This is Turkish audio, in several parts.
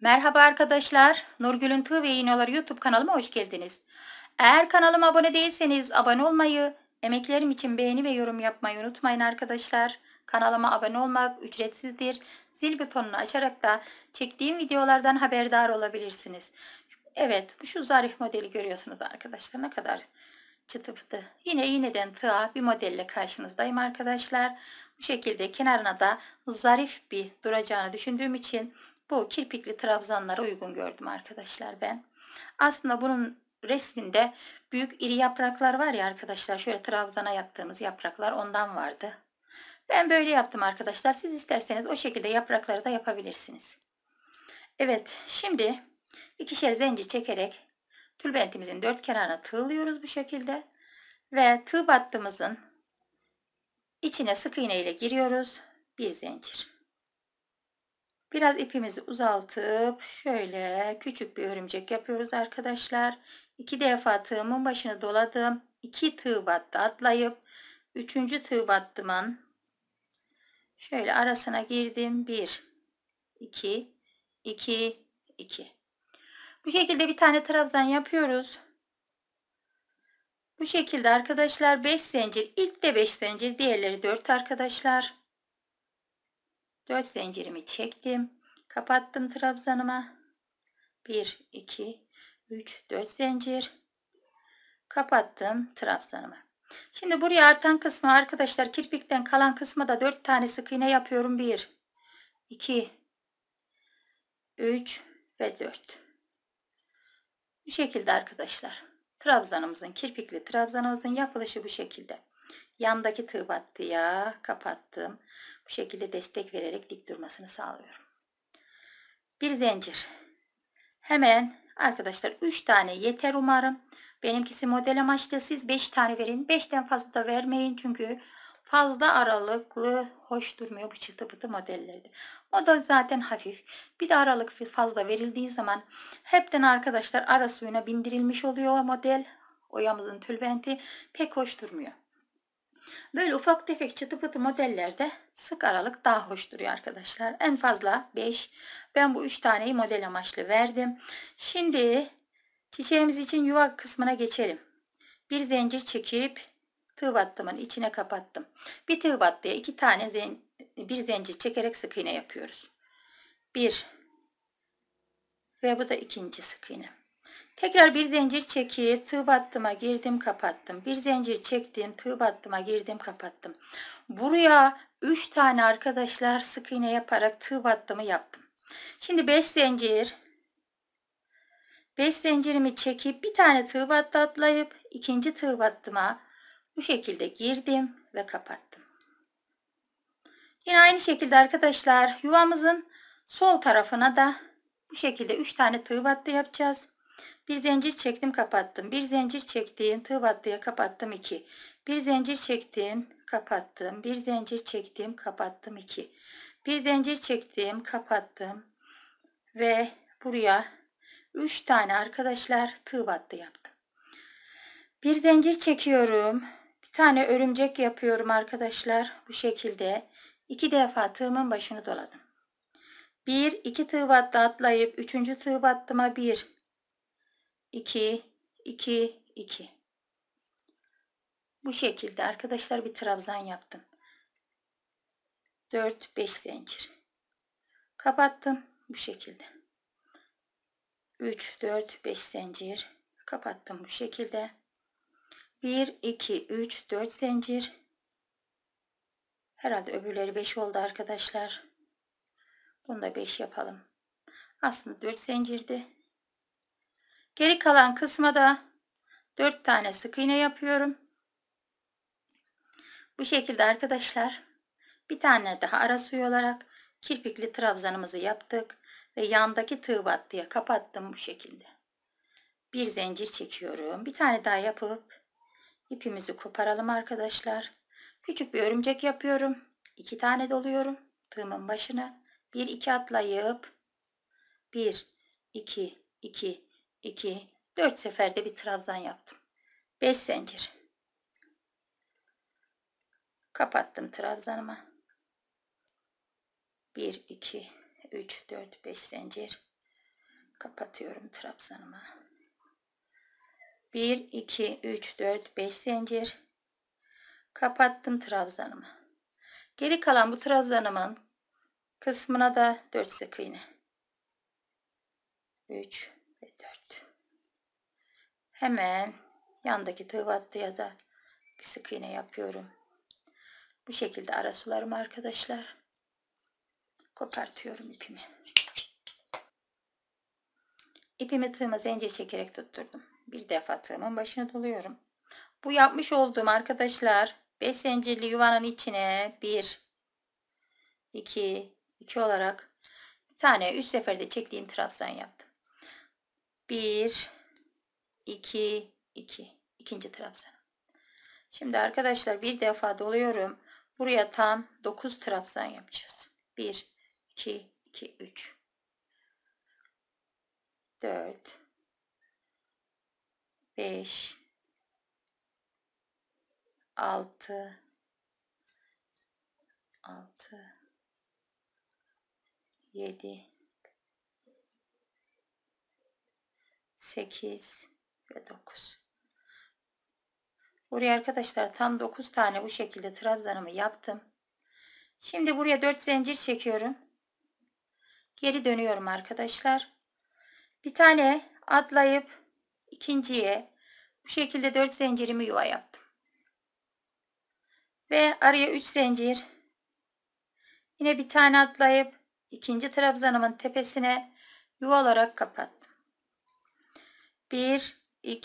Merhaba arkadaşlar. Nurgül'ün Tığ ve İğneoları YouTube kanalıma hoş geldiniz. Eğer kanalıma abone değilseniz abone olmayı, emeklerim için beğeni ve yorum yapmayı unutmayın arkadaşlar. Kanalıma abone olmak ücretsizdir. Zil butonunu açarak da çektiğim videolardan haberdar olabilirsiniz. Evet şu zarif modeli görüyorsunuz arkadaşlar ne kadar çıtı pıtı. Yine iğneden tığa bir modelle karşınızdayım arkadaşlar. Bu şekilde kenarına da zarif bir duracağını düşündüğüm için bu kirpikli trabzanlara uygun gördüm arkadaşlar ben. Aslında bunun resminde büyük iri yapraklar var ya arkadaşlar. Şöyle trabzana yaptığımız yapraklar ondan vardı. Ben böyle yaptım arkadaşlar. Siz isterseniz o şekilde yaprakları da yapabilirsiniz. Evet şimdi ikişer zenci çekerek tülbentimizin dört kenarına tığlıyoruz bu şekilde. Ve tığ battığımızın içine sık iğne ile giriyoruz. Bir zincir. Biraz ipimizi uzaltıp şöyle küçük bir örümcek yapıyoruz arkadaşlar. 2 defa tığımın başını doladım. 2 tığ battı atlayıp 3. tığ battımın şöyle arasına girdim. 1 2 2 2 Bu şekilde bir tane trabzan yapıyoruz. Bu şekilde arkadaşlar 5 zincir ilk de 5 zincir diğerleri 4 arkadaşlar. 4 zincirimi çektim. Kapattım trabzanıma. 1, 2, 3, 4 zincir. Kapattım trabzanıma. Şimdi buraya artan kısmı arkadaşlar kirpikten kalan kısmı da 4 tane sık iğne yapıyorum. 1, 2, 3 ve 4. Bu şekilde arkadaşlar. Trabzanımızın kirpikli trabzanımızın yapılışı bu şekilde. Yandaki tığ battıya kapattım. Bu şekilde destek vererek dik durmasını sağlıyorum. Bir zincir. Hemen arkadaşlar 3 tane yeter umarım. Benimkisi model amaçlı siz 5 tane verin. 5'ten fazla da vermeyin çünkü fazla aralıklı hoş durmuyor bu çıtı pıtı modellerde. Model zaten hafif. Bir de aralık fazla verildiği zaman hepten arkadaşlar ara suyuna bindirilmiş oluyor model. Oyamızın tülbenti pek hoş durmuyor. Böyle ufak tefek çıtı pıtı modellerde sık aralık daha hoş duruyor arkadaşlar. En fazla 5. Ben bu 3 taneyi model amaçlı verdim. Şimdi çiçeğimiz için yuva kısmına geçelim. Bir zincir çekip tığ battımın içine kapattım. Bir tığ battıya 2 tane zen bir zincir çekerek sık iğne yapıyoruz. 1 ve bu da ikinci sık iğne. Tekrar bir zincir çekip tığ battıma girdim kapattım. Bir zincir çektim tığ battıma girdim kapattım. Buraya 3 tane arkadaşlar sık iğne yaparak tığ battımı yaptım. Şimdi 5 zincir 5 zincirimi çekip bir tane tığ battı atlayıp ikinci tığ battıma bu şekilde girdim ve kapattım. Yine aynı şekilde arkadaşlar yuvamızın sol tarafına da bu şekilde 3 tane tığ battı yapacağız. Bir zincir çektim kapattım. Bir zincir çektim tığ battıya kapattım 2. Bir zincir çektim kapattım. Bir zincir çektim kapattım 2. Bir zincir çektim kapattım. Ve buraya 3 tane arkadaşlar tığ battı yaptım. Bir zincir çekiyorum. Bir tane örümcek yapıyorum arkadaşlar. Bu şekilde. 2 defa tığımın başını doladım. 1 2 tığ battı atlayıp 3. tığ battıma 1 2, 2, 2. Bu şekilde arkadaşlar bir trabzan yaptım. 4, 5 zincir. Kapattım bu şekilde. 3, 4, 5 zincir. Kapattım bu şekilde. 1, 2, 3, 4 zincir. Herhalde öbürleri 5 oldu arkadaşlar. Bunu da 5 yapalım. Aslında 4 zincirdi. Geri kalan kısma da 4 tane sık iğne yapıyorum. Bu şekilde arkadaşlar bir tane daha ara suyu olarak kirpikli trabzanımızı yaptık ve yandaki tığ battıya kapattım bu şekilde. Bir zincir çekiyorum. Bir tane daha yapıp ipimizi koparalım arkadaşlar. Küçük bir örümcek yapıyorum. İki tane doluyorum tığımın başına. Bir iki atlayıp bir iki iki 2, 4 seferde bir trabzan yaptım. 5 zincir. Kapattım trabzanımı. 1, 2, 3, 4, 5 zincir. Kapatıyorum trabzanımı. 1, 2, 3, 4, 5 zincir. Kapattım trabzanımı. Geri kalan bu trabzanımın kısmına da 4 sık iğne. 3, Hemen yandaki tığ battıya da bir sık iğne yapıyorum. Bu şekilde ara sularımı arkadaşlar. Kopartıyorum ipimi. İpimi tığıma zincir çekerek tutturdum. Bir defa tığımın başına doluyorum. Bu yapmış olduğum arkadaşlar 5 zincirli yuvanın içine 1 2 2 olarak bir tane 3 seferde çektiğim trabzan yaptım. 1 2, 2. ikinci trabzan. Şimdi arkadaşlar bir defa doluyorum. Buraya tam 9 trabzan yapacağız. 1, 2, 2, 3. 4, 5, 6, 6, 7, 8, ve 9. Buraya arkadaşlar tam 9 tane bu şekilde trabzanımı yaptım. Şimdi buraya 4 zincir çekiyorum. Geri dönüyorum arkadaşlar. Bir tane atlayıp ikinciye bu şekilde 4 zincirimi yuva yaptım. Ve araya 3 zincir. Yine bir tane atlayıp ikinci trabzanımın tepesine yuva olarak kapattım. 1 2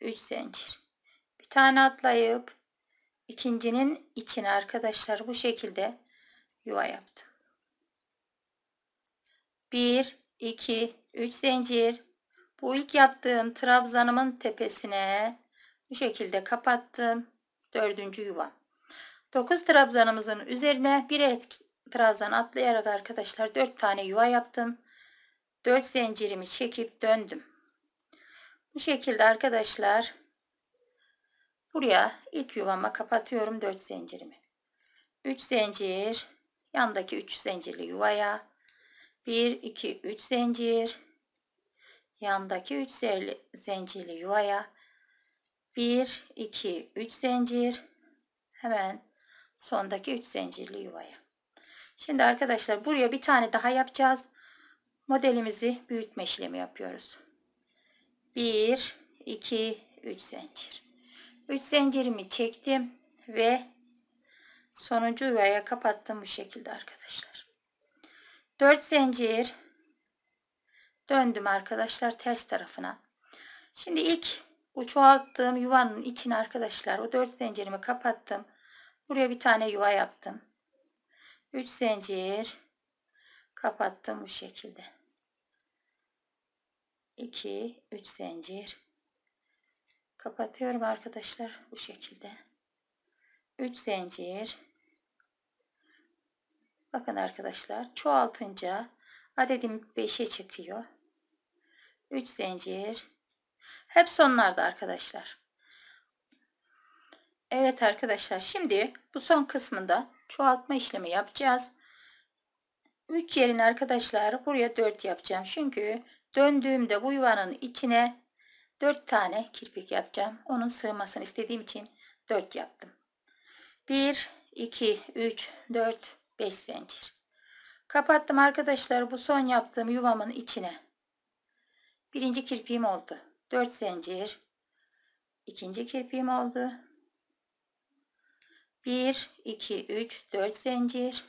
3 zincir bir tane atlayıp ikincinin içine arkadaşlar bu şekilde yuva yaptım 1 2 3 zincir bu ilk yaptığım trabzanımın tepesine bu şekilde kapattım dördüncü yuva 9 trabzanımızın üzerine bir et trabzan atlayarak arkadaşlar 4 tane yuva yaptım 4 zincirimi çekip döndüm bu şekilde arkadaşlar buraya ilk yuvama kapatıyorum 4 zincirimi. 3 zincir yandaki 3 zincirli yuvaya 1 2 3 zincir yandaki 3 zincirli yuvaya 1 2 3 zincir hemen sondaki 3 zincirli yuvaya. Şimdi arkadaşlar buraya bir tane daha yapacağız. Modelimizi büyütme işlemi yapıyoruz. 1 2 3 zincir 3 zincirimi çektim ve sonuncu yuvaya kapattım bu şekilde arkadaşlar 4 zincir döndüm arkadaşlar ters tarafına şimdi ilk bu çoğalttığım yuvanın içine arkadaşlar o 4 zincirimi kapattım buraya bir tane yuva yaptım 3 zincir kapattım bu şekilde 2 3 zincir kapatıyorum arkadaşlar bu şekilde 3 zincir bakın arkadaşlar çoğaltınca adedim 5'e çıkıyor 3 zincir hep sonlarda arkadaşlar Evet arkadaşlar şimdi bu son kısmında çoğaltma işlemi yapacağız 3 yerin arkadaşlar buraya 4 yapacağım çünkü Döndüğümde bu yuvanın içine 4 tane kirpik yapacağım. Onun sığmasını istediğim için 4 yaptım. 1, 2, 3, 4, 5 zincir. Kapattım arkadaşlar bu son yaptığım yuvamın içine. Birinci kirpiğim oldu. 4 zincir. İkinci kirpiğim oldu. 1, 2, 3, 4 zincir.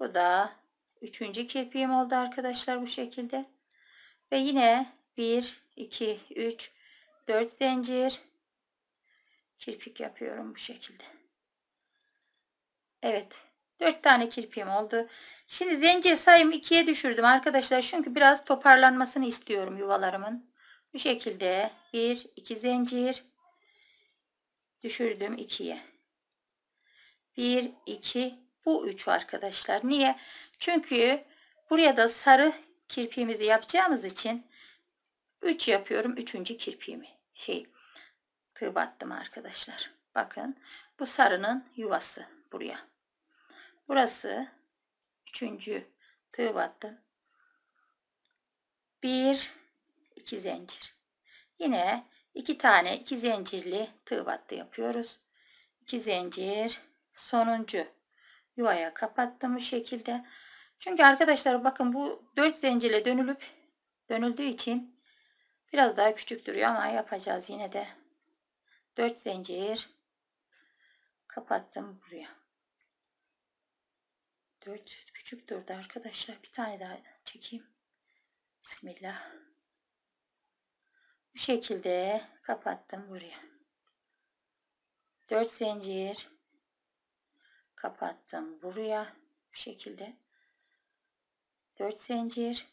Bu da üçüncü kirpiğim oldu arkadaşlar bu şekilde. Ve yine 1, 2, 3, 4 zincir kirpik yapıyorum bu şekilde. Evet. 4 tane kirpiğim oldu. Şimdi zincir sayımı 2'ye düşürdüm arkadaşlar. Çünkü biraz toparlanmasını istiyorum yuvalarımın. Bu şekilde 1, 2 zincir düşürdüm 2'ye. 1, 2, bu 3 arkadaşlar. Niye? Çünkü buraya da sarı kirpiğimizi yapacağımız için 3 yapıyorum. 3. kirpiğimi şey tığ battım arkadaşlar. Bakın bu sarının yuvası buraya. Burası 3. tığ battım. 1 2 zincir. Yine 2 tane 2 zincirli tığ battı yapıyoruz. 2 zincir sonuncu yuvaya kapattım bu şekilde. Çünkü arkadaşlar bakın bu 4 zincirle dönülüp dönüldüğü için biraz daha küçük duruyor ama yapacağız yine de. 4 zincir kapattım buraya. 4 küçük durdu arkadaşlar. Bir tane daha çekeyim. Bismillah. Bu şekilde kapattım buraya. 4 zincir kapattım buraya. Bu şekilde 4 zincir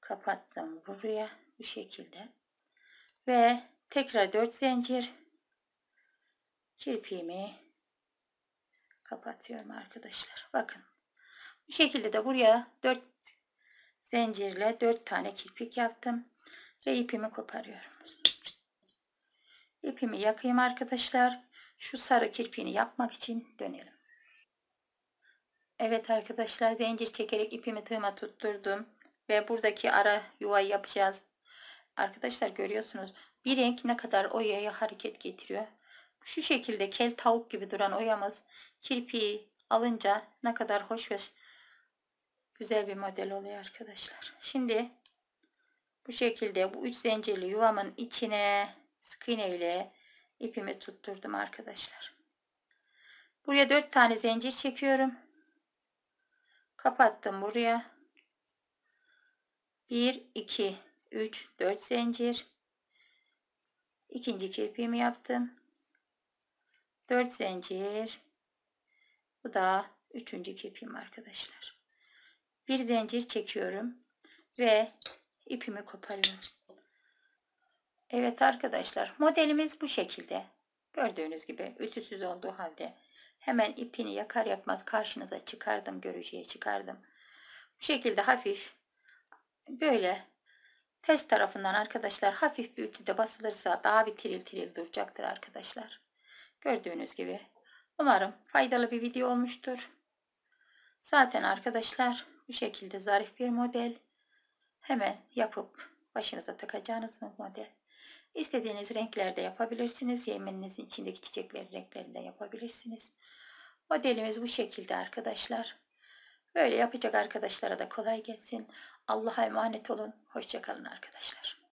kapattım buraya bu şekilde ve tekrar 4 zincir kirpiğimi kapatıyorum arkadaşlar bakın bu şekilde de buraya 4 zincirle 4 tane kirpik yaptım ve ipimi koparıyorum ipimi yakayım arkadaşlar şu sarı kirpiğini yapmak için dönelim Evet arkadaşlar zincir çekerek ipimi tığıma tutturdum. Ve buradaki ara yuva yapacağız. Arkadaşlar görüyorsunuz. Bir renk ne kadar oyaya hareket getiriyor. Şu şekilde kel tavuk gibi duran oyamız kirpiği alınca ne kadar hoş ve güzel bir model oluyor arkadaşlar. Şimdi bu şekilde bu üç zincirli yuvamın içine sık iğne ile ipimi tutturdum arkadaşlar. Buraya dört tane zincir çekiyorum kapattım buraya 1 2 3 4 zincir ikinci kirpiğimi yaptım 4 zincir bu da üçüncü kirpiğim arkadaşlar bir zincir çekiyorum ve ipimi koparıyorum Evet arkadaşlar modelimiz bu şekilde gördüğünüz gibi ütüsüz olduğu halde Hemen ipini yakar yakmaz karşınıza çıkardım. Görücüye çıkardım. Bu şekilde hafif böyle test tarafından arkadaşlar hafif bir ütüde basılırsa daha bir tiril tiril duracaktır arkadaşlar. Gördüğünüz gibi. Umarım faydalı bir video olmuştur. Zaten arkadaşlar bu şekilde zarif bir model. Hemen yapıp başınıza takacağınız bir model. İstediğiniz renklerde yapabilirsiniz. Yemeninizin içindeki çiçekleri renklerinde yapabilirsiniz. Modelimiz bu şekilde arkadaşlar. Böyle yapacak arkadaşlara da kolay gelsin. Allah'a emanet olun. Hoşçakalın arkadaşlar.